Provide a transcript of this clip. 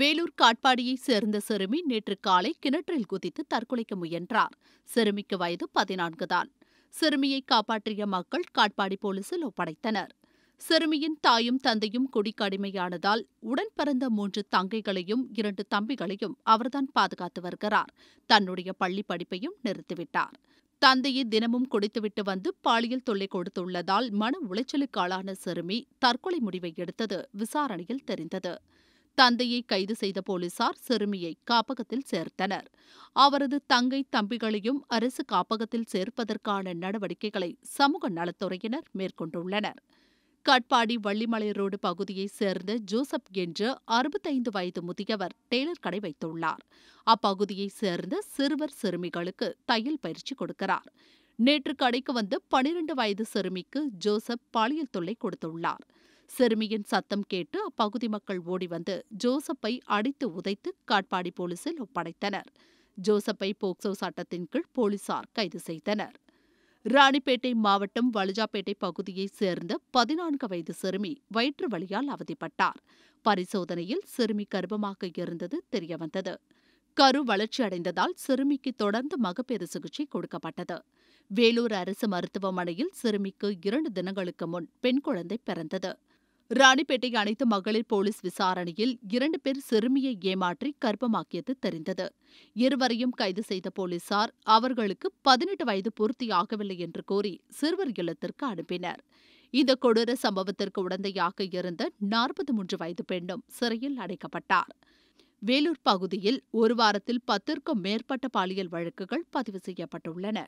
வேலூர் காட்பாடியைச் சேர்ந்த சிறுமி நேற்று காலை கிணற்றில் குதித்து தற்கொலைக்க முயன்றார் சிறுமிக்கு வயது பதினான்கு தான் சிறுமியை காப்பாற்றிய மக்கள் காட்பாடி போலீசில் ஒப்படைத்தனர் சிறுமியின் தாயும் தந்தையும் குடிக்கடிமையானதால் உடன் பிறந்த மூன்று தங்கைகளையும் இரண்டு தம்பிகளையும் அவர்தான் பாதுகாத்து வருகிறார் தன்னுடைய பள்ளி படிப்பையும் நிறுத்திவிட்டார் தந்தையை தினமும் குடித்துவிட்டு வந்து பாலியல் தொல்லை கொடுத்துள்ளதால் மன உளைச்சலுக்கு ஆளான சிறுமி தற்கொலை முடிவை எடுத்தது விசாரணையில் தெரிந்தது தந்தையை கைது செய்த போலீசார் சிறுமியை காப்பகத்தில் சேர்த்தனர் அவரது தங்கை தம்பிகளையும் அரசு காப்பகத்தில் சேர்ப்பதற்கான நடவடிக்கைகளை சமூக நலத்துறையினர் மேற்கொண்டுள்ளனர் காட்பாடி வள்ளிமலை ரோடு பகுதியைச் சேர்ந்த ஜோசப் என்ற அறுபத்தைந்து வயது முதியவர் டெய்லர் கடை வைத்துள்ளார் அப்பகுதியைச் சேர்ந்த சிறுவர் சிறுமிகளுக்கு தையல் பயிற்சி கொடுக்கிறார் நேற்று கடைக்கு வந்து பனிரெண்டு வயது சிறுமிக்கு ஜோசப் பாலியல் தொல்லை கொடுத்துள்ளார் சிறுமியின் சத்தம் கேட்டு அப்பகுதி மக்கள் ஓடிவந்து ஜோசப்பை அடித்து உதைத்து காட்பாடி போலீசில் ஒப்படைத்தனர் ஜோசப்பை போக்சோ சட்டத்தின் கீழ் போலீசார் கைது செய்தனர் ராணிப்பேட்டை மாவட்டம் வலுஜாப்பேட்டை பகுதியைச் சேர்ந்த பதினான்கு வயது சிறுமி வயிற்று வழியால் அவதிப்பட்டார் பரிசோதனையில் சிறுமி கர்ப்பமாக இருந்தது தெரியவந்தது கரு வளர்ச்சியடைந்ததால் சிறுமிக்கு தொடர்ந்து மகப்பேறு சிகிச்சை கொடுக்கப்பட்டது வேலூர் அரசு மருத்துவமனையில் சிறுமிக்கு இரண்டு தினங்களுக்கு முன் பெண் குழந்தை பிறந்தது ராணிப்பேட்டை அனைத்து மகளிர் போலீஸ் விசாரணையில் இரண்டு பேர் சிறுமியை ஏமாற்றி கர்ப்பமாக்கியது தெரிந்தது இருவரையும் கைது செய்த போலீசார் அவர்களுக்கு பதினெட்டு வயது பூர்த்தியாகவில்லை என்று கூறி சிறுவர் இல்லத்திற்கு அனுப்பினர் இந்த கொடூர சம்பவத்திற்கு உடந்தையாக இருந்த நாற்பத்தி மூன்று வயது பெண்ணும் சிறையில் அடைக்கப்பட்டார் வேலூர் பகுதியில் ஒரு வாரத்தில் பத்திற்கும் மேற்பட்ட பாலியல் வழக்குகள் பதிவு செய்யப்பட்டுள்ளன